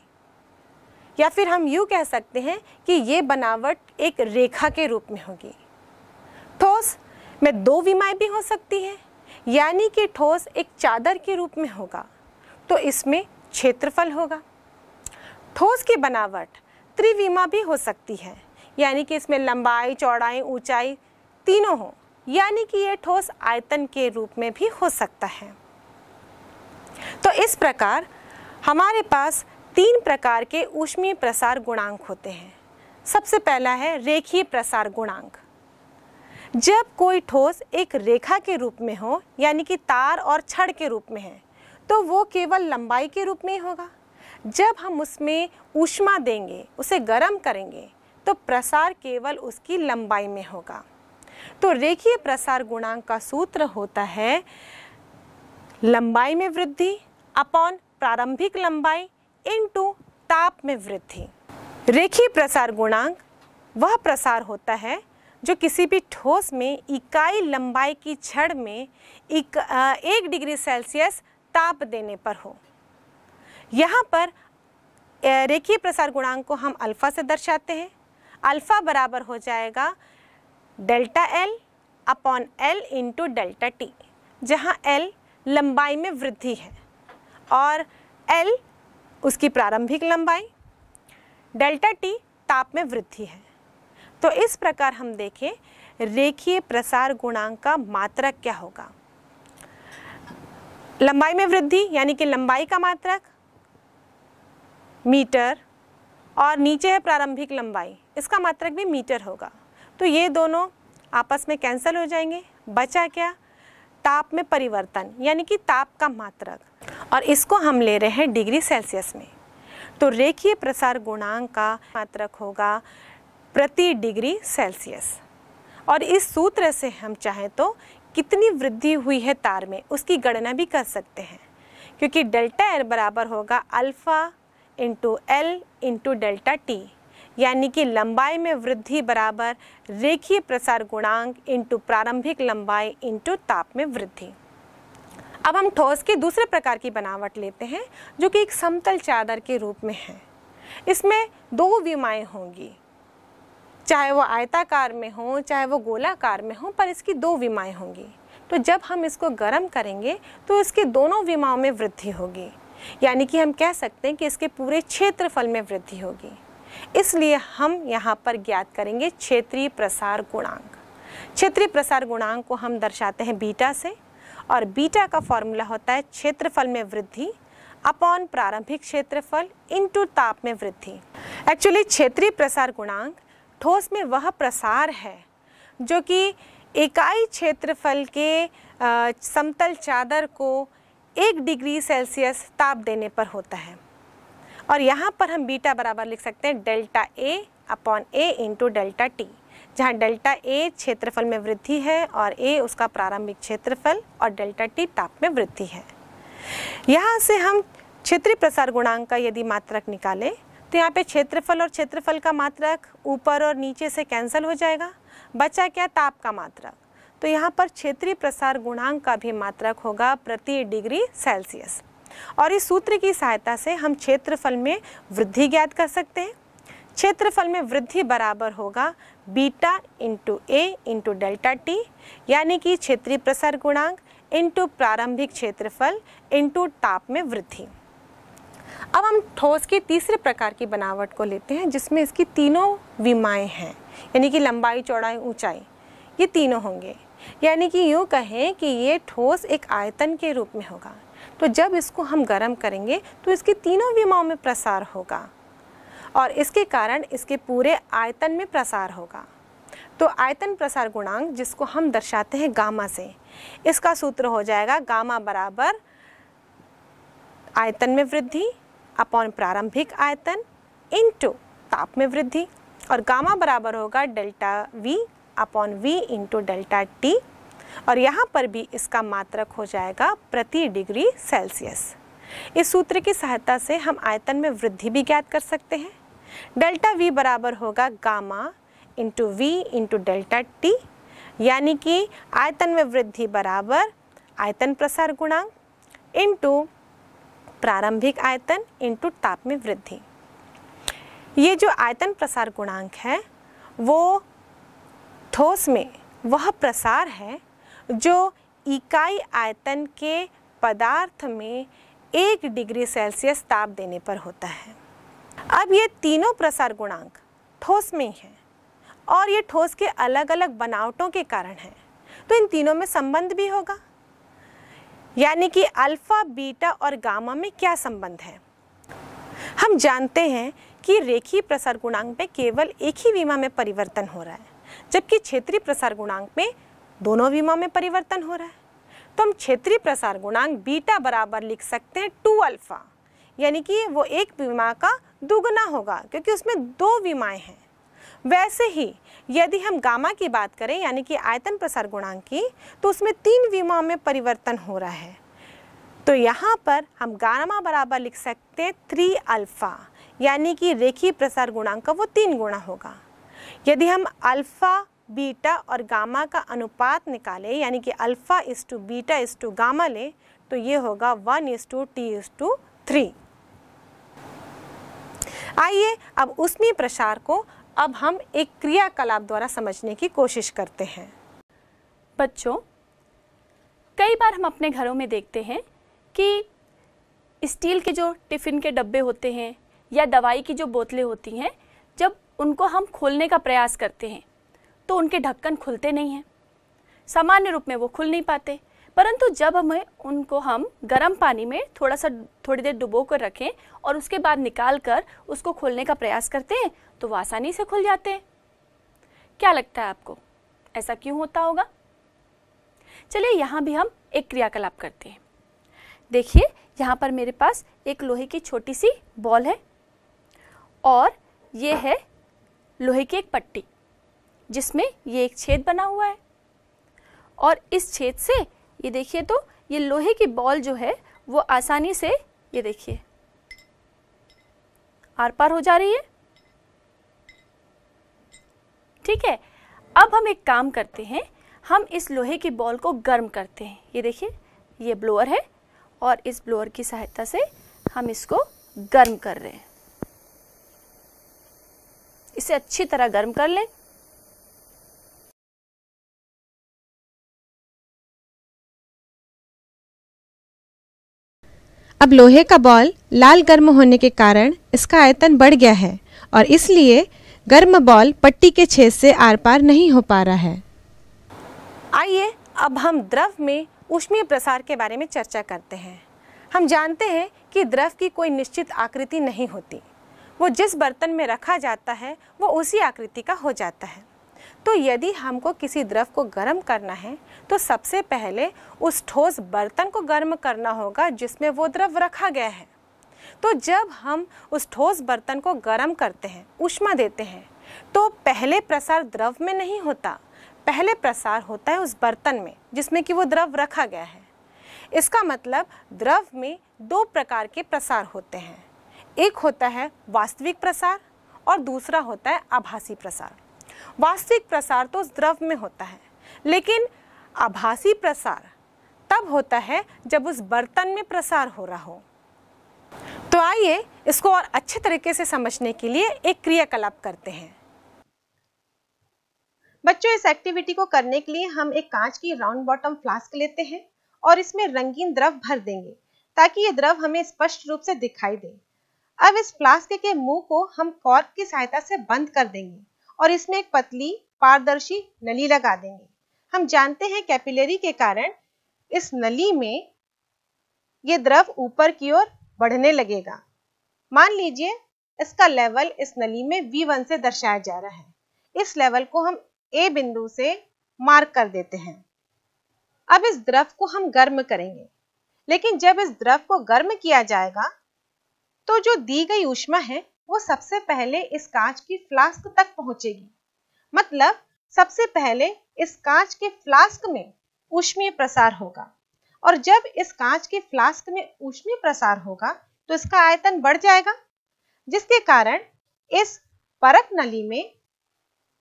या फिर हम यूँ कह सकते हैं कि ये बनावट एक रेखा के रूप में होगी ठोस में दो विमाएँ भी हो सकती हैं यानी कि ठोस एक चादर के रूप में होगा तो इसमें क्षेत्रफल होगा ठोस की बनावट त्रिविमा भी हो सकती है यानी कि इसमें लंबाई चौड़ाई ऊंचाई तीनों हो यानी कि यह ठोस आयतन के रूप में भी हो सकता है तो इस प्रकार हमारे पास तीन प्रकार के ऊष्मीय प्रसार गुणांक होते हैं सबसे पहला है रेखीय प्रसार गुणांक जब कोई ठोस एक रेखा के रूप में हो यानी कि तार और छड़ के रूप में है तो वो केवल लंबाई के रूप में होगा जब हम उसमें ऊष्मा देंगे उसे गर्म करेंगे तो प्रसार केवल उसकी लंबाई में होगा तो रेखीय प्रसार गुणांक का सूत्र होता है लंबाई में वृद्धि अपॉन प्रारंभिक लंबाई इनटू ताप में वृद्धि रेखीय प्रसार गुणांक वह प्रसार होता है जो किसी भी ठोस में इकाई लंबाई की छड़ में एक, एक डिग्री सेल्सियस ताप देने पर हो यहाँ पर रेखीय प्रसार गुणांक को हम अल्फ़ा से दर्शाते हैं अल्फ़ा बराबर हो जाएगा delta L upon L into delta T जहाँ एल लंबाई में वृद्धि है और एल उसकी प्रारंभिक लंबाई डेल्टा टी ताप में वृद्धि है तो इस प्रकार हम देखें रेखीय प्रसार गुणांक का मात्रक क्या होगा लंबाई में वृद्धि यानी कि लंबाई का मात्रक मीटर और नीचे है प्रारंभिक लंबाई इसका मात्रक भी मीटर होगा तो ये दोनों आपस में कैंसिल हो जाएंगे बचा क्या ताप में परिवर्तन यानी कि ताप का मात्रक और इसको हम ले रहे हैं डिग्री सेल्सियस में तो रेखीय प्रसार गुणांक का मात्रक होगा प्रति डिग्री सेल्सियस और इस सूत्र से हम चाहें तो कितनी वृद्धि हुई है तार में उसकी गणना भी कर सकते हैं क्योंकि डेल्टा एल बराबर होगा alpha into L into delta T यानी कि लंबाई में वृद्धि बराबर रेखीय प्रसार गुणांक इंटू प्रारंभिक लंबाई इंटू ताप में वृद्धि अब हम ठोस के दूसरे प्रकार की बनावट लेते हैं जो कि एक समतल चादर के रूप में है इसमें दो विमाएँ होंगी चाहे वो आयताकार में हो चाहे वो गोलाकार में हो पर इसकी दो विमाएँ होंगी तो जब हम इसको गर्म करेंगे तो इसके दोनों विमाओं में वृद्धि होगी यानी कि हम कह सकते हैं कि इसके पूरे क्षेत्रफल में वृद्धि होगी इसलिए हम यहाँ पर ज्ञात करेंगे क्षेत्रीय प्रसार गुणांक क्षेत्रीय प्रसार गुणांक को हम दर्शाते हैं बीटा से और बीटा का फॉर्मूला होता है क्षेत्रफल में वृद्धि अपॉन प्रारंभिक क्षेत्रफल इनटू ताप में वृद्धि एक्चुअली क्षेत्रीय प्रसार गुणांक ठोस में वह प्रसार है जो कि इकाई क्षेत्रफल के समतल चादर को एक डिग्री सेल्सियस ताप देने पर होता है और यहाँ पर हम बीटा बराबर लिख सकते हैं delta A upon A into delta T जहाँ डेल्टा ए क्षेत्रफल में वृद्धि है और ए उसका प्रारंभिक क्षेत्रफल और डेल्टा टी ताप में वृद्धि है यहाँ से हम क्षेत्रीय प्रसार गुणांक का यदि मात्रक निकालें तो यहाँ पे क्षेत्रफल और क्षेत्रफल का मात्रक ऊपर और नीचे से कैंसिल हो जाएगा बचा क्या ताप का मात्रक तो यहाँ पर क्षेत्रीय प्रसार गुणांक का भी मात्रक होगा प्रति डिग्री सेल्सियस और इस सूत्र की सहायता से हम क्षेत्रफल में वृद्धि ज्ञात कर सकते हैं क्षेत्रफल में वृद्धि बराबर होगा beta into A into delta T यानी कि क्षेत्रीय प्रसार गुणांक इंटू प्रारंभिक क्षेत्रफल इंटू ताप में वृद्धि अब हम ठोस के तीसरे प्रकार की बनावट को लेते हैं जिसमें इसकी तीनों विमाएँ हैं यानी कि लंबाई चौड़ाई ऊंचाई ये तीनों होंगे यानी कि यूँ कहें कि ये ठोस एक आयतन के रूप में होगा तो जब इसको हम गर्म करेंगे तो इसकी तीनों विमाओं में प्रसार होगा और इसके कारण इसके पूरे आयतन में प्रसार होगा तो आयतन प्रसार गुणांक जिसको हम दर्शाते हैं गामा से इसका सूत्र हो जाएगा गामा बराबर आयतन में वृद्धि अपॉन प्रारंभिक आयतन इंटू ताप में वृद्धि और गामा बराबर होगा delta V upon V into delta T और यहाँ पर भी इसका मात्रक हो जाएगा प्रति डिग्री सेल्सियस इस सूत्र की सहायता से हम आयतन में वृद्धि भी ज्ञात कर सकते हैं डेल्टा वी बराबर होगा gamma into V into delta T यानी कि आयतन में वृद्धि बराबर आयतन प्रसार गुणांक इंटू प्रारंभिक आयतन इंटू ताप में वृद्धि ये जो आयतन प्रसार गुणांक है वो ठोस में वह प्रसार है जो इकाई आयतन के पदार्थ में एक डिग्री सेल्सियस ताप देने पर होता है अब ये तीनों प्रसार गुणांक ठोस में ही हैं और ये ठोस के अलग अलग बनावटों के कारण हैं तो इन तीनों में संबंध भी होगा यानी कि अल्फ़ा बीटा और गामा में क्या संबंध है हम जानते हैं कि रेखी प्रसार गुणांक में केवल एक ही विमा में परिवर्तन हो रहा है जबकि क्षेत्रीय प्रसार गुणांक में दोनों विमा में परिवर्तन हो रहा है तो हम क्षेत्रीय प्रसार गुणांक बीटा बराबर लिख सकते हैं टू अल्फ़ा यानी कि वो एक विमा का दुगना होगा क्योंकि उसमें दो विमाएं हैं वैसे ही यदि हम गामा की बात करें यानी कि आयतन प्रसार गुणांक की तो उसमें तीन विमाओं में परिवर्तन हो रहा है तो यहाँ पर हम गामा बराबर लिख सकते हैं थ्री अल्फ़ा यानी कि रेखी प्रसार गुणांक का वो तीन गुणा होगा यदि हम अल्फ़ा बीटा और गामा का अनुपात निकालें यानी कि alpha is to beta is to gamma लें तो ये होगा one is to two is to three आइए अब उसमें प्रसार को अब हम एक क्रियाकलाप द्वारा समझने की कोशिश करते हैं बच्चों कई बार हम अपने घरों में देखते हैं कि स्टील के जो टिफ़िन के डब्बे होते हैं या दवाई की जो बोतलें होती हैं जब उनको हम खोलने का प्रयास करते हैं तो उनके ढक्कन खुलते नहीं हैं सामान्य रूप में वो खुल नहीं पाते परंतु जब हमें उनको हम गर्म पानी में थोड़ा सा थोड़ी देर डुबो कर रखें और उसके बाद निकाल कर उसको खोलने का प्रयास करते हैं तो वो आसानी से खुल जाते हैं क्या लगता है आपको ऐसा क्यों होता होगा चलिए यहाँ भी हम एक क्रियाकलाप करते हैं देखिए यहाँ पर मेरे पास एक लोहे की छोटी सी बॉल है और ये है लोहे की एक पट्टी जिसमें ये एक छेद बना हुआ है और इस छेद से ये देखिए तो ये लोहे की बॉल जो है वो आसानी से ये देखिए आर पार हो जा रही है ठीक है अब हम एक काम करते हैं हम इस लोहे की बॉल को गर्म करते हैं ये देखिए ये ब्लोअर है और इस ब्लोअर की सहायता से हम इसको गर्म कर रहे हैं इसे अच्छी तरह गर्म कर लें अब लोहे का बॉल लाल गर्म होने के कारण इसका आयतन बढ़ गया है और इसलिए गर्म बॉल पट्टी के छेद से आर पार नहीं हो पा रहा है आइए अब हम द्रव में उष्मीय प्रसार के बारे में चर्चा करते हैं हम जानते हैं कि द्रव की कोई निश्चित आकृति नहीं होती वो जिस बर्तन में रखा जाता है वो उसी आकृति का हो जाता है तो यदि हमको किसी द्रव को गर्म करना है तो सबसे पहले उस ठोस बर्तन को गर्म करना होगा जिसमें वो द्रव रखा गया है तो जब हम उस ठोस बर्तन को गर्म करते हैं उष्मा देते हैं तो पहले प्रसार द्रव में नहीं होता पहले प्रसार होता है उस बर्तन में जिसमें कि वो द्रव रखा गया है इसका मतलब द्रव में दो प्रकार के प्रसार होते हैं एक होता है वास्तविक प्रसार और दूसरा होता है आभासी प्रसार वास्तविक प्रसार तो उस द्रव में होता है लेकिन आभासी प्रसार तब होता है जब उस बर्तन में प्रसार हो रहा हो तो आइए इसको और अच्छे तरीके से समझने के लिए एक क्रियाकलाप करते हैं बच्चों इस एक्टिविटी को करने के लिए हम एक कांच की राउंड बॉटम फ्लास्क लेते हैं और इसमें रंगीन द्रव भर देंगे ताकि ये द्रव हमें स्पष्ट रूप से दिखाई दे अब इस फ्लास्क के मुंह को हम कॉर्क की सहायता से बंद कर देंगे और इसमें एक पतली पारदर्शी नली लगा देंगे हम जानते हैं कैपिलरी के कारण इस नली में ये द्रव ऊपर की ओर बढ़ने लगेगा मान लीजिए इसका लेवल इस नली में V1 से दर्शाया जा रहा है इस लेवल को हम A बिंदु से मार्क कर देते हैं अब इस द्रव को हम गर्म करेंगे लेकिन जब इस द्रव को गर्म किया जाएगा तो जो दी गई ऊष्मा है वो सबसे पहले इस कांच की फ्लास्क तक पहुंचेगी मतलब सबसे पहले इस कांच के फ्लास्क में ऊष्मीय प्रसार होगा और जब इस कांच के फ्लास्क में ऊष्मीय प्रसार होगा तो इसका आयतन बढ़ जाएगा जिसके कारण इस परक नली में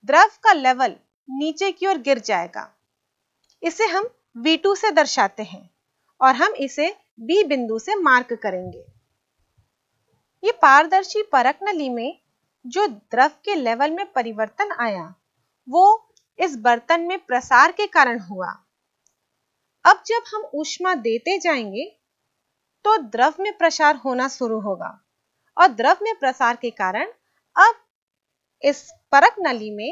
द्रव का लेवल नीचे की ओर गिर जाएगा इसे हम V2 से दर्शाते हैं और हम इसे B बिंदु से मार्क करेंगे ये पारदर्शी परक नली में जो द्रव के लेवल में परिवर्तन आया वो इस बर्तन में प्रसार के कारण हुआ अब जब हम ऊष्मा देते जाएंगे तो द्रव में प्रसार होना शुरू होगा और द्रव में प्रसार के कारण अब इस परक नली में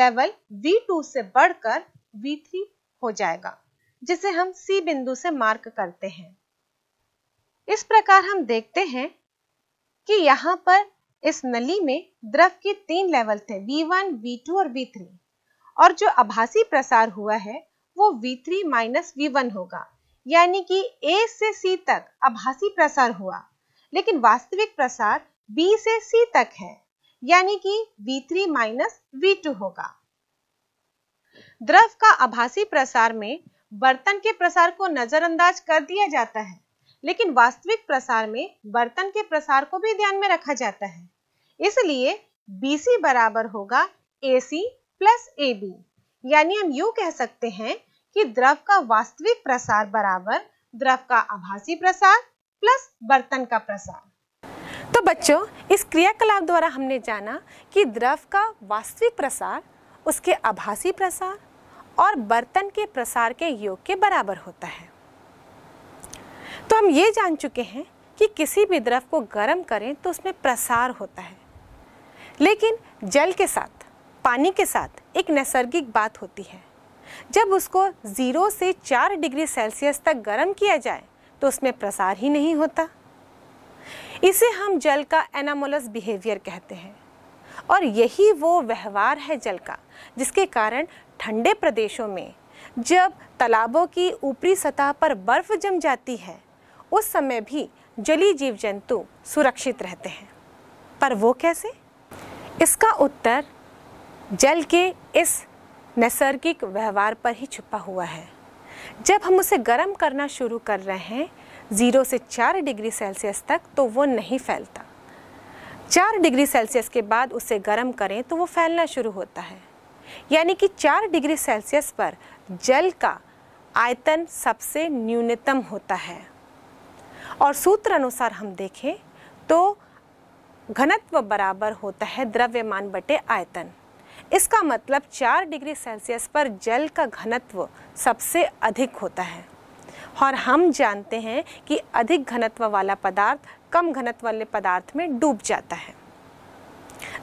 लेवल V2 से बढ़कर V3 हो जाएगा जिसे हम C बिंदु से मार्क करते हैं इस प्रकार हम देखते हैं कि यहाँ पर इस नली में द्रव के तीन लेवल थे V1, V2 और V3 और जो आभासी प्रसार हुआ है वो V3 थ्री माइनस वी होगा यानी कि A से C तक आभासी प्रसार हुआ लेकिन वास्तविक प्रसार B से C तक है यानी कि V3 थ्री माइनस होगा द्रव का आभासी प्रसार में बर्तन के प्रसार को नजरअंदाज कर दिया जाता है लेकिन वास्तविक प्रसार में बर्तन के प्रसार को भी ध्यान में रखा जाता है इसलिए BC बराबर होगा AC प्लस AB यानी हम यू कह सकते हैं कि द्रव का वास्तविक प्रसार बराबर द्रव का आभासी प्रसार प्लस बर्तन का प्रसार तो बच्चों इस क्रियाकलाप द्वारा हमने जाना कि द्रव का वास्तविक प्रसार उसके आभासी प्रसार और बर्तन के प्रसार के योग के बराबर होता है तो हम ये जान चुके हैं कि किसी भी द्रव को गर्म करें तो उसमें प्रसार होता है लेकिन जल के साथ पानी के साथ एक नैसर्गिक बात होती है जब उसको ज़ीरो से चार डिग्री सेल्सियस तक गर्म किया जाए तो उसमें प्रसार ही नहीं होता इसे हम जल का एनामोलस बिहेवियर कहते हैं और यही वो व्यवहार है जल का जिसके कारण ठंडे प्रदेशों में जब तालाबों की ऊपरी सतह पर बर्फ जम जाती है उस समय भी जली जीव जंतु सुरक्षित रहते हैं पर वो कैसे इसका उत्तर जल के इस नैसर्गिक व्यवहार पर ही छुपा हुआ है जब हम उसे गर्म करना शुरू कर रहे हैं ज़ीरो से चार डिग्री सेल्सियस तक तो वो नहीं फैलता चार डिग्री सेल्सियस के बाद उसे गर्म करें तो वो फैलना शुरू होता है यानी कि चार डिग्री सेल्सियस पर जल का आयतन सबसे न्यूनतम होता है और सूत्र अनुसार हम देखें तो घनत्व बराबर होता है द्रव्यमान बटे आयतन इसका मतलब चार डिग्री सेल्सियस पर जल का घनत्व सबसे अधिक होता है और हम जानते हैं कि अधिक घनत्व वाला पदार्थ कम घनत्व वाले पदार्थ में डूब जाता है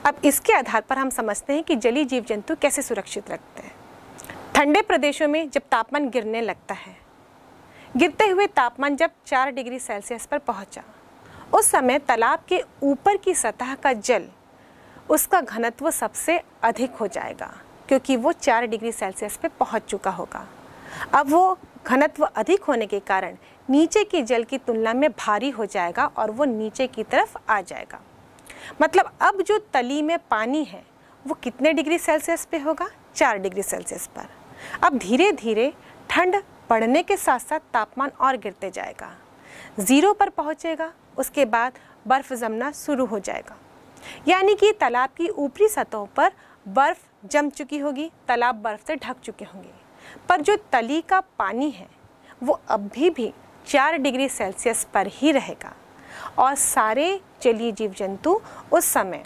अब इसके आधार पर हम समझते हैं कि जलीय जीव जंतु कैसे सुरक्षित रखते हैं ठंडे प्रदेशों में जब तापमान गिरने लगता है गिरते हुए तापमान जब चार डिग्री सेल्सियस पर पहुंचा उस समय तालाब के ऊपर की सतह का जल उसका घनत्व सबसे अधिक हो जाएगा क्योंकि वो चार डिग्री सेल्सियस पे पहुंच चुका होगा अब वो घनत्व अधिक होने के कारण नीचे की जल की तुलना में भारी हो जाएगा और वो नीचे की तरफ आ जाएगा मतलब अब जो तली में पानी है वो कितने डिग्री सेल्सियस पे होगा चार डिग्री सेल्सियस पर अब धीरे धीरे ठंड बढ़ने के साथ साथ तापमान और गिरते जाएगा ज़ीरो पर पहुँचेगा उसके बाद बर्फ़ जमना शुरू हो जाएगा यानी कि तालाब की ऊपरी सतहों पर बर्फ़ जम चुकी होगी तालाब बर्फ़ से ढक चुके होंगे पर जो तली का पानी है वो अभी भी चार डिग्री सेल्सियस पर ही रहेगा और सारे जलीय जीव जंतु उस समय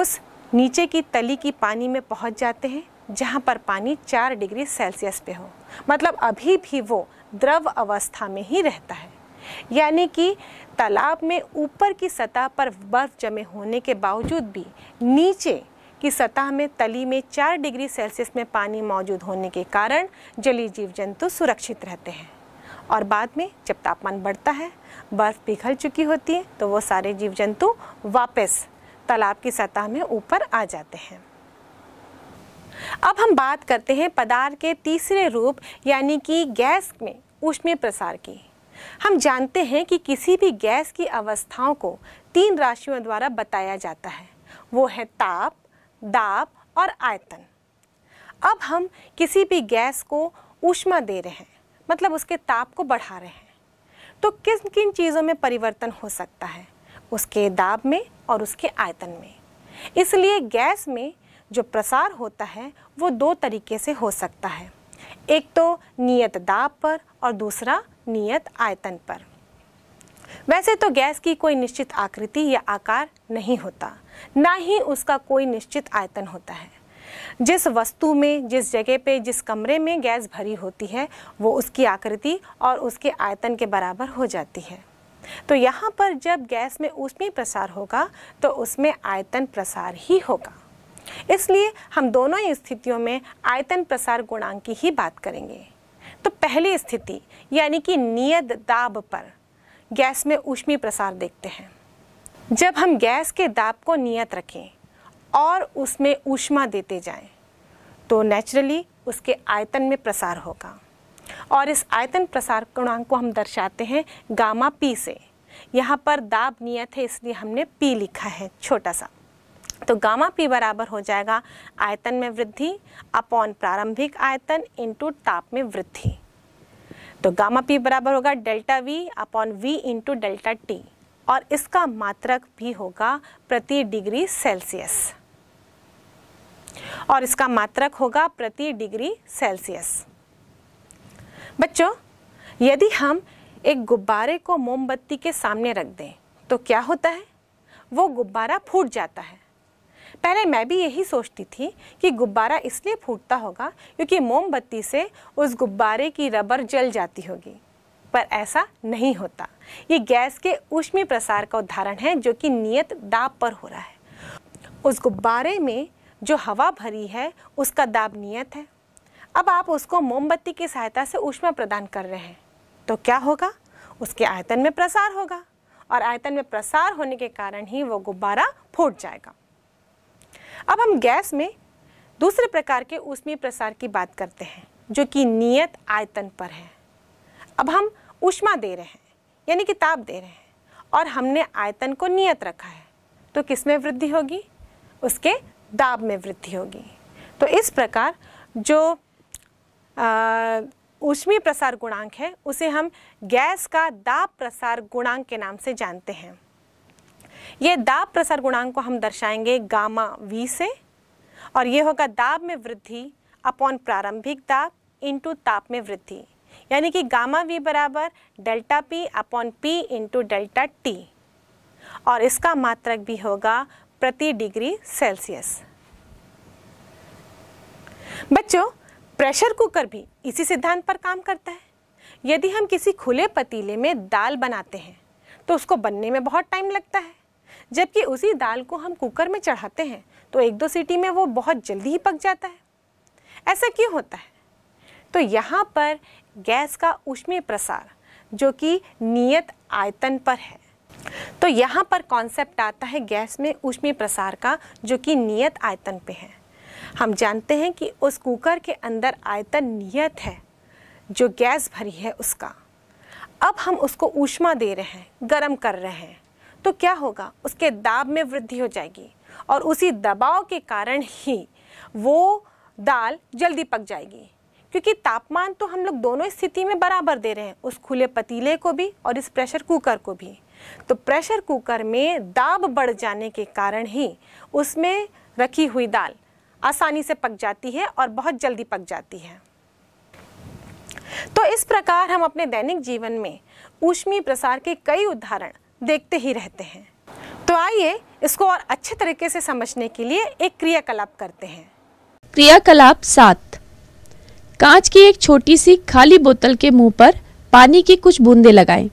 उस नीचे की तली की पानी में पहुंच जाते हैं जहाँ पर पानी चार डिग्री सेल्सियस पे हो मतलब अभी भी वो द्रव अवस्था में ही रहता है यानी कि तालाब में ऊपर की सतह पर बर्फ जमे होने के बावजूद भी नीचे की सतह में तली में चार डिग्री सेल्सियस में पानी मौजूद होने के कारण जलीय जीव जंतु सुरक्षित रहते हैं और बाद में जब तापमान बढ़ता है बर्फ़ पिघल चुकी होती है तो वो सारे जीव जंतु वापस तालाब की सतह में ऊपर आ जाते हैं अब हम बात करते हैं पदार्थ के तीसरे रूप यानी कि गैस में उष्मीय प्रसार की हम जानते हैं कि किसी भी गैस की अवस्थाओं को तीन राशियों द्वारा बताया जाता है वो है ताप दाब और आयतन अब हम किसी भी गैस को ऊष्मा दे रहे हैं मतलब उसके ताप को बढ़ा रहे हैं तो किन किन चीज़ों में परिवर्तन हो सकता है उसके दाब में और उसके आयतन में इसलिए गैस में जो प्रसार होता है वो दो तरीके से हो सकता है एक तो नियत दाब पर और दूसरा नियत आयतन पर वैसे तो गैस की कोई निश्चित आकृति या आकार नहीं होता ना ही उसका कोई निश्चित आयतन होता है जिस वस्तु में जिस जगह पे जिस कमरे में गैस भरी होती है वो उसकी आकृति और उसके आयतन के बराबर हो जाती है तो यहाँ पर जब गैस में ऊष्मीय प्रसार होगा तो उसमें आयतन प्रसार ही होगा इसलिए हम दोनों ही स्थितियों में आयतन प्रसार गुणांक की ही बात करेंगे तो पहली स्थिति यानी कि नियत दाब पर गैस में ऊष्मी प्रसार देखते हैं जब हम गैस के दाब को नियत रखें और उसमें ऊष्मा देते जाएं, तो नेचुरली उसके आयतन में प्रसार होगा और इस आयतन प्रसार गुणांक को हम दर्शाते हैं गामा पी से यहाँ पर दाब नियत है इसलिए हमने पी लिखा है छोटा सा तो गामा पी बराबर हो जाएगा आयतन में वृद्धि अपॉन प्रारंभिक आयतन इंटू ताप में वृद्धि तो गामा पी बराबर होगा delta V upon V into delta T और इसका मात्रक भी होगा प्रति डिग्री सेल्सियस और इसका मात्रक होगा प्रति डिग्री सेल्सियस बच्चों यदि हम एक गुब्बारे को मोमबत्ती के सामने रख दें तो क्या होता है वो गुब्बारा फूट जाता है पहले मैं भी यही सोचती थी कि गुब्बारा इसलिए फूटता होगा क्योंकि मोमबत्ती से उस गुब्बारे की रबर जल जाती होगी पर ऐसा नहीं होता ये गैस के ऊष्मी प्रसार का उदाहरण है जो कि नियत दाब पर हो रहा है उस गुब्बारे में जो हवा भरी है उसका दाब नियत है अब आप उसको मोमबत्ती की सहायता से ऊष्मा प्रदान कर रहे हैं तो क्या होगा उसके आयतन में प्रसार होगा और आयतन में प्रसार होने के कारण ही वो गुब्बारा फूट जाएगा अब हम गैस में दूसरे प्रकार के ऊष्मीय प्रसार की बात करते हैं जो कि नियत आयतन पर है अब हम ऊष्मा दे रहे हैं यानी कि ताप दे रहे हैं और हमने आयतन को नियत रखा है तो किस में वृद्धि होगी उसके दाब में वृद्धि होगी तो इस प्रकार जो ऊष्मीय प्रसार गुणांक है उसे हम गैस का दाब प्रसार गुणांक के नाम से जानते हैं ये दाब प्रसार गुणांक को हम दर्शाएंगे गामा वी से और ये होगा दाब में वृद्धि अपॉन प्रारंभिक दाब इंटू ताप में वृद्धि यानी कि गामा वी बराबर delta P upon P into delta T और इसका मात्रक भी होगा प्रति डिग्री सेल्सियस बच्चों प्रेशर कुकर भी इसी सिद्धांत पर काम करता है यदि हम किसी खुले पतीले में दाल बनाते हैं तो उसको बनने में बहुत टाइम लगता है जबकि उसी दाल को हम कुकर में चढ़ाते हैं तो एक दो सीटी में वो बहुत जल्दी ही पक जाता है ऐसा क्यों होता है तो यहाँ पर गैस का उष्मीय प्रसार जो कि नियत आयतन पर है तो यहाँ पर कॉन्सेप्ट आता है गैस में उष्मीय प्रसार का जो कि नियत आयतन पे है हम जानते हैं कि उस कुकर के अंदर आयतन नियत है जो गैस भरी है उसका अब हम उसको ऊष्मा दे रहे हैं गर्म कर रहे हैं तो क्या होगा उसके दाब में वृद्धि हो जाएगी और उसी दबाव के कारण ही वो दाल जल्दी पक जाएगी क्योंकि तापमान तो हम लोग दोनों स्थिति में बराबर दे रहे हैं उस खुले पतीले को भी और इस प्रेशर कुकर को भी तो प्रेशर कुकर में दाब बढ़ जाने के कारण ही उसमें रखी हुई दाल आसानी से पक जाती है और बहुत जल्दी पक जाती है तो इस प्रकार हम अपने दैनिक जीवन में ऊष्मी प्रसार के कई उदाहरण देखते ही रहते हैं तो आइए इसको और अच्छे तरीके से समझने के लिए एक क्रियाकलाप करते हैं क्रियाकलाप सात कांच की एक छोटी सी खाली बोतल के मुंह पर पानी की कुछ बूंदे लगाएं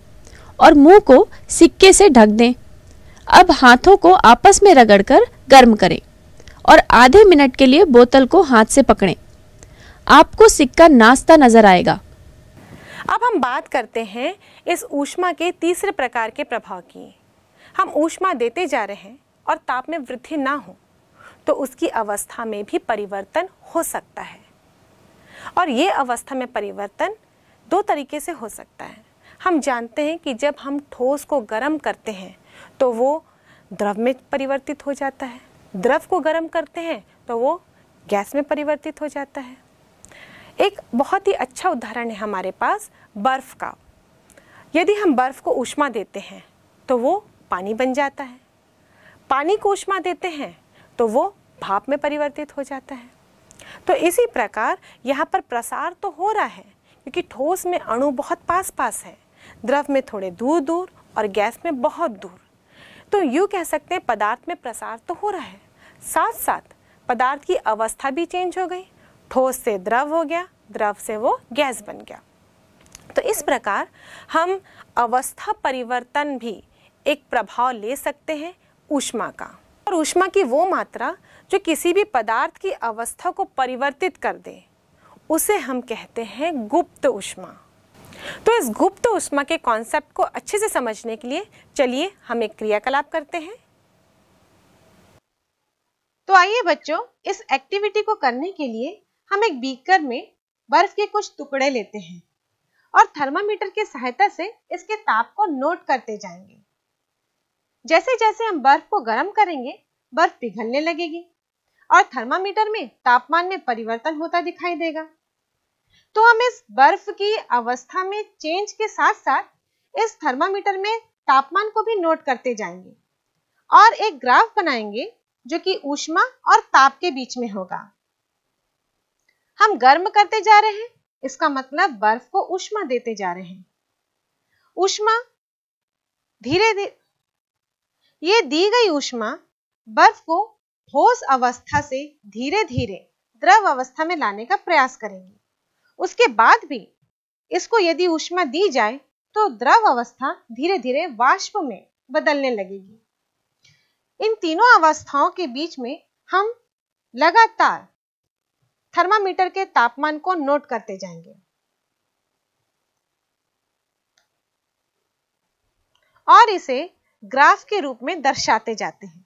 और मुंह को सिक्के से ढक दें अब हाथों को आपस में रगड़कर गर्म करें और आधे मिनट के लिए बोतल को हाथ से पकड़ें आपको सिक्का नाश्ता नजर आएगा अब हम बात करते हैं इस ऊष्मा के तीसरे प्रकार के प्रभाव की हम ऊष्मा देते जा रहे हैं और ताप में वृद्धि ना हो तो उसकी अवस्था में भी परिवर्तन हो सकता है और ये अवस्था में परिवर्तन दो तरीके से हो सकता है हम जानते हैं कि जब हम ठोस को गर्म करते हैं तो वो द्रव में परिवर्तित हो जाता है द्रव को गर्म करते हैं तो वो गैस में परिवर्तित हो जाता है एक बहुत ही अच्छा उदाहरण है हमारे पास बर्फ़ का यदि हम बर्फ़ को ऊष्मा देते हैं तो वो पानी बन जाता है पानी को ऊष्मा देते हैं तो वो भाप में परिवर्तित हो जाता है तो इसी प्रकार यहाँ पर प्रसार तो हो रहा है क्योंकि ठोस में अणु बहुत पास पास है द्रव में थोड़े दूर दूर और गैस में बहुत दूर तो यूँ कह सकते हैं पदार्थ में प्रसार तो हो रहा है साथ साथ पदार्थ की अवस्था भी चेंज हो गई ठोस से द्रव हो गया द्रव से वो गैस बन गया तो इस प्रकार हम अवस्था परिवर्तन भी एक प्रभाव ले सकते हैं ऊष्मा का और ऊष्मा की वो मात्रा जो किसी भी पदार्थ की अवस्था को परिवर्तित कर दे उसे हम कहते हैं गुप्त ऊष्मा तो इस गुप्त ऊष्मा के कॉन्सेप्ट को अच्छे से समझने के लिए चलिए हम एक क्रियाकलाप करते हैं तो आइए बच्चों इस एक्टिविटी को करने के लिए हम एक बीकर में बर्फ के कुछ टुकड़े लेते हैं और थर्मामीटर की सहायता से इसके ताप को नोट करते जाएंगे जैसे जैसे हम बर्फ को गर्म करेंगे बर्फ पिघलने लगेगी और थर्मामीटर में तापमान में परिवर्तन होता दिखाई देगा तो हम इस बर्फ की अवस्था में चेंज के साथ साथ इस थर्मामीटर में तापमान को भी नोट करते जाएंगे और एक ग्राफ बनाएंगे जो कि ऊष्मा और ताप के बीच में होगा हम गर्म करते जा रहे हैं इसका मतलब बर्फ को उष्मा देते जा रहे हैं उष्मा धीरे धीरे ये दी गई उष्मा बर्फ को ठोस अवस्था से धीरे धीरे द्रव अवस्था में लाने का प्रयास करेंगे उसके बाद भी इसको यदि उष्मा दी जाए तो द्रव अवस्था धीरे धीरे वाष्प में बदलने लगेगी इन तीनों अवस्थाओं के बीच में हम लगातार थर्मामीटर के तापमान को नोट करते जाएंगे और इसे ग्राफ के रूप में दर्शाते जाते हैं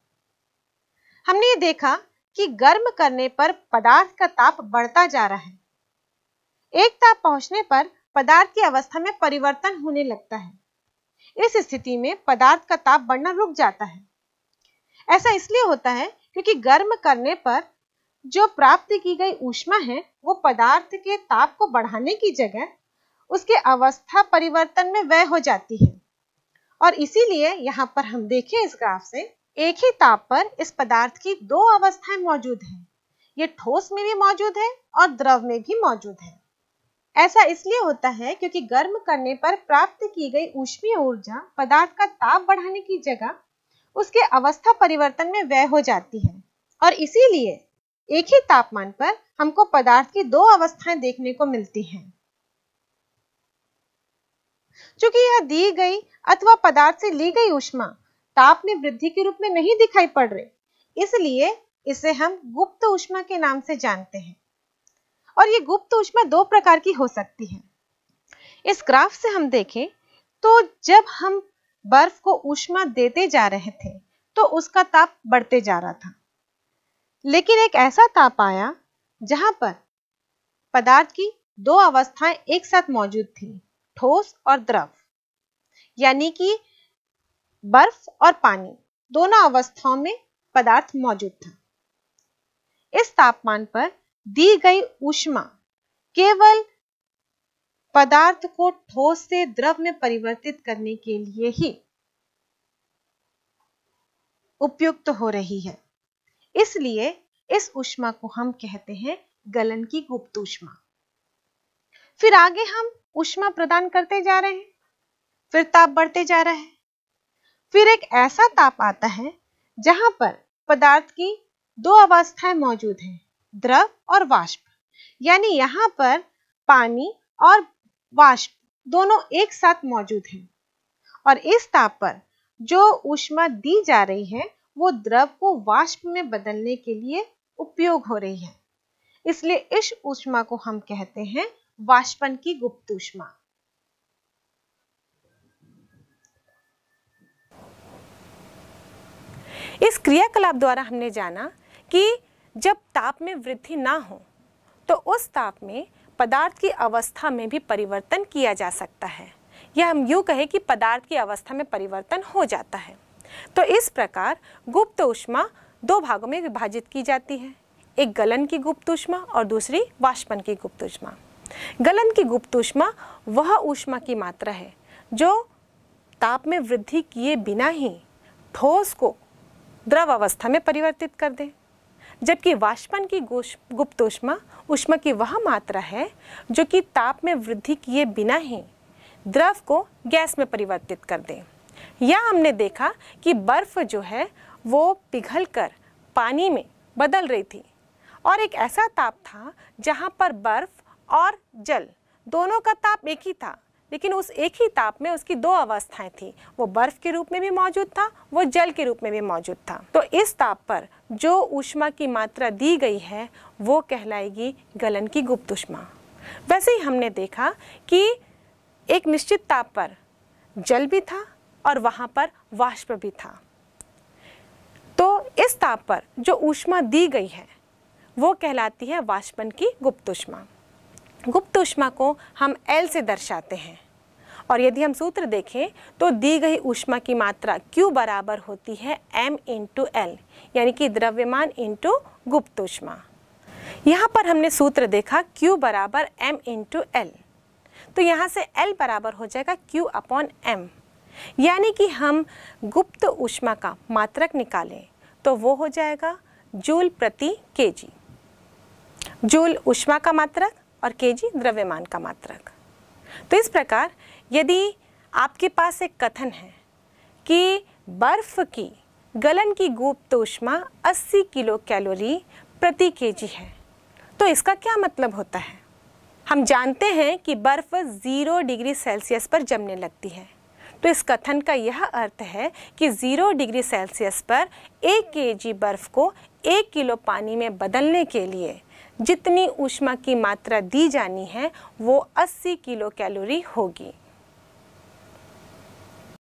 हमने ये देखा कि गर्म करने पर पदार्थ का ताप बढ़ता जा रहा है एक ताप पहुंचने पर पदार्थ की अवस्था में परिवर्तन होने लगता है इस स्थिति में पदार्थ का ताप बढ़ना रुक जाता है ऐसा इसलिए होता है क्योंकि गर्म करने पर जो प्राप्त की गई ऊष्मा है वो पदार्थ के ताप को बढ़ाने की जगह उसके अवस्था परिवर्तन में व्यय हो जाती है और इसीलिए यहाँ पर हम देखें इस ग्राफ से एक ही ताप पर इस पदार्थ की दो अवस्थाएं मौजूद हैं ये ठोस में भी मौजूद है और द्रव में भी मौजूद है ऐसा इसलिए होता है क्योंकि गर्म करने पर प्राप्त की गई ऊष्मीय ऊर्जा पदार्थ का ताप बढ़ाने की जगह उसके अवस्था परिवर्तन में व्यय हो जाती है और इसीलिए एक ही तापमान पर हमको पदार्थ की दो अवस्थाएं देखने को मिलती हैं चूंकि यह दी गई अथवा पदार्थ से ली गई ऊष्मा ताप में वृद्धि के रूप में नहीं दिखाई पड़ रही इसलिए इसे हम गुप्त ऊष्मा के नाम से जानते हैं और ये गुप्त ऊष्मा दो प्रकार की हो सकती है इस ग्राफ से हम देखें तो जब हम बर्फ को ऊष्मा देते जा रहे थे तो उसका ताप बढ़ते जा रहा था लेकिन एक ऐसा ताप आया जहां पर पदार्थ की दो अवस्थाएं एक साथ मौजूद थी ठोस और द्रव यानी कि बर्फ और पानी दोनों अवस्थाओं में पदार्थ मौजूद था इस तापमान पर दी गई ऊष्मा केवल पदार्थ को ठोस से द्रव में परिवर्तित करने के लिए ही उपयुक्त तो हो रही है इसलिए इस ऊष्मा को हम कहते हैं गलन की गुप्त ऊष्मा फिर आगे हम ऊष्मा प्रदान करते जा रहे हैं फिर ताप बढ़ते जा रहा है फिर एक ऐसा ताप आता है जहां पर पदार्थ की दो अवस्थाएं मौजूद हैं द्रव और वाष्प यानी यहाँ पर पानी और वाष्प दोनों एक साथ मौजूद हैं और इस ताप पर जो ऊष्मा दी जा रही है वो द्रव को वाष्प में बदलने के लिए उपयोग हो रही है इसलिए इस ऊष्मा को हम कहते हैं वाष्पन की गुप्त ऊष्मा इस क्रियाकलाप द्वारा हमने जाना कि जब ताप में वृद्धि ना हो तो उस ताप में पदार्थ की अवस्था में भी परिवर्तन किया जा सकता है या हम यूँ कहें कि पदार्थ की अवस्था में परिवर्तन हो जाता है तो इस प्रकार गुप्त ऊष्मा दो भागों में विभाजित की जाती है एक गलन की गुप्त ऊष्मा और दूसरी वाष्पन की गुप्त ऊष्मा गलन की गुप्त ऊष्मा वह ऊष्मा की मात्रा है जो ताप में वृद्धि किए बिना ही ठोस को द्रव अवस्था में परिवर्तित कर दे जबकि वाष्पन की गुप्त ऊष्मा ऊष्मा की वह मात्रा है जो कि ताप में वृद्धि किए बिना ही द्रव को गैस में परिवर्तित कर दें या हमने देखा कि बर्फ़ जो है वो पिघल कर पानी में बदल रही थी और एक ऐसा ताप था जहाँ पर बर्फ़ और जल दोनों का ताप एक ही था लेकिन उस एक ही ताप में उसकी दो अवस्थाएं थी वो बर्फ के रूप में भी मौजूद था वो जल के रूप में भी मौजूद था तो इस ताप पर जो ऊष्मा की मात्रा दी गई है वो कहलाएगी गलन की गुप्त ऊष्मा वैसे ही हमने देखा कि एक निश्चित ताप पर जल भी था और वहाँ पर वाष्प भी था तो इस ताप पर जो ऊष्मा दी गई है वो कहलाती है वाष्पन की गुप्त ऊष्मा गुप्त ऊष्मा को हम एल से दर्शाते हैं और यदि हम सूत्र देखें तो दी गई ऊष्मा की मात्रा Q बराबर होती है m इंटू एल यानी कि द्रव्यमान इंटू गुप्त ऊष्मा यहाँ पर हमने सूत्र देखा Q बराबर m इंटू एल तो यहाँ से L बराबर हो जाएगा Q अपॉन एम यानी कि हम गुप्त ऊष्मा का मात्रक निकालें तो वो हो जाएगा जूल प्रति केजी जूल ऊष्मा का मात्रक और केजी द्रव्यमान का मात्रक तो इस प्रकार यदि आपके पास एक कथन है कि बर्फ की गलन की गुप्त ऊष्मा 80 किलो कैलोरी प्रति केजी है तो इसका क्या मतलब होता है हम जानते हैं कि बर्फ़ ज़ीरो डिग्री सेल्सियस पर जमने लगती है तो इस कथन का यह अर्थ है कि ज़ीरो डिग्री सेल्सियस पर एक के बर्फ़ को एक किलो पानी में बदलने के लिए जितनी ऊष्मा की मात्रा दी जानी है वो 80 किलो कैलोरी होगी